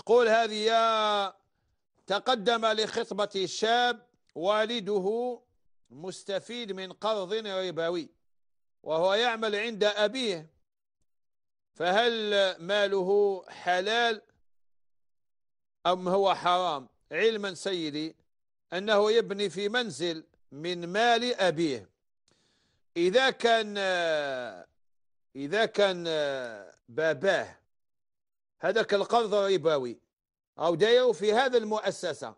تقول هذه تقدم لخطبة شاب والده مستفيد من قرض ربوي وهو يعمل عند أبيه فهل ماله حلال أم هو حرام علما سيدي أنه يبني في منزل من مال أبيه إذا كان إذا كان باباه هذاك القرض الربوي أو داير في هذا المؤسسة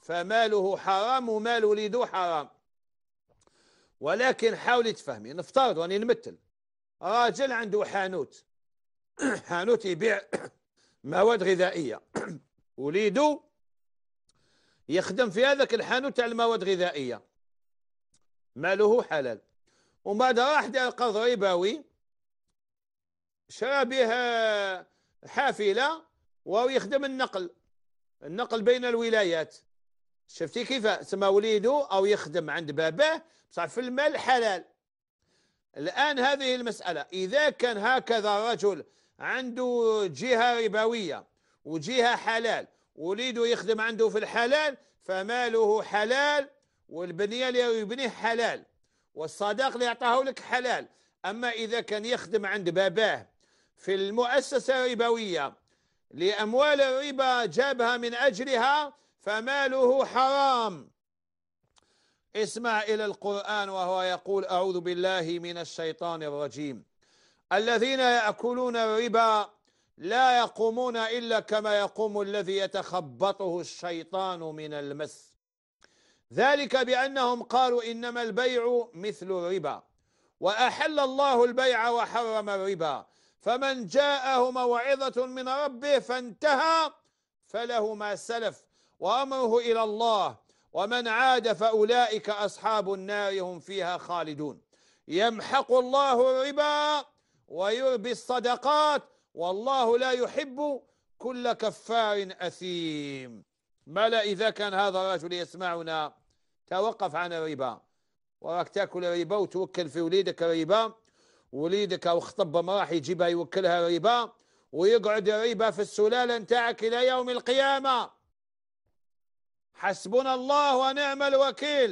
فماله حرام ومال وليده حرام ولكن حاولي تفهمي نفترض راني نمثل راجل عنده حانوت حانوت يبيع مواد غذائية وليده يخدم في هذاك الحانوت تاع المواد الغذائية ماله حلال ومن بعد راح دار قرض ربوي شرى بها حافلة ويخدم النقل النقل بين الولايات شفتي كيف سما وليده أو يخدم عند باباه بصح في المال حلال الآن هذه المسألة إذا كان هكذا رجل عنده جهة ربوية وجهة حلال وليده يخدم عنده في الحلال فماله حلال والبنية اللي يبنيه حلال والصداق اللي يعطاه لك حلال أما إذا كان يخدم عند باباه في المؤسسة الربوية لأموال الربا جابها من أجلها فماله حرام اسمع إلى القرآن وهو يقول أعوذ بالله من الشيطان الرجيم الذين يأكلون الربا لا يقومون إلا كما يقوم الذي يتخبطه الشيطان من المس ذلك بأنهم قالوا إنما البيع مثل الربا وأحل الله البيع وحرم الربا فمن جاءه موعظة من ربه فانتهى فله ما سلف وأمره إلى الله ومن عاد فأولئك أصحاب النار هم فيها خالدون يمحق الله الربا ويربي الصدقات والله لا يحب كل كفار أثيم ملا إذا كان هذا الرجل يسمعنا توقف عن الربا وراك تاكل ربا وتوكل في وليدك ربا وليدك او خطبه ما راح يجيبها يوكلها ربا ويقعد ريبا في السلاله نتاعك الى يوم القيامه حسبنا الله ونعم الوكيل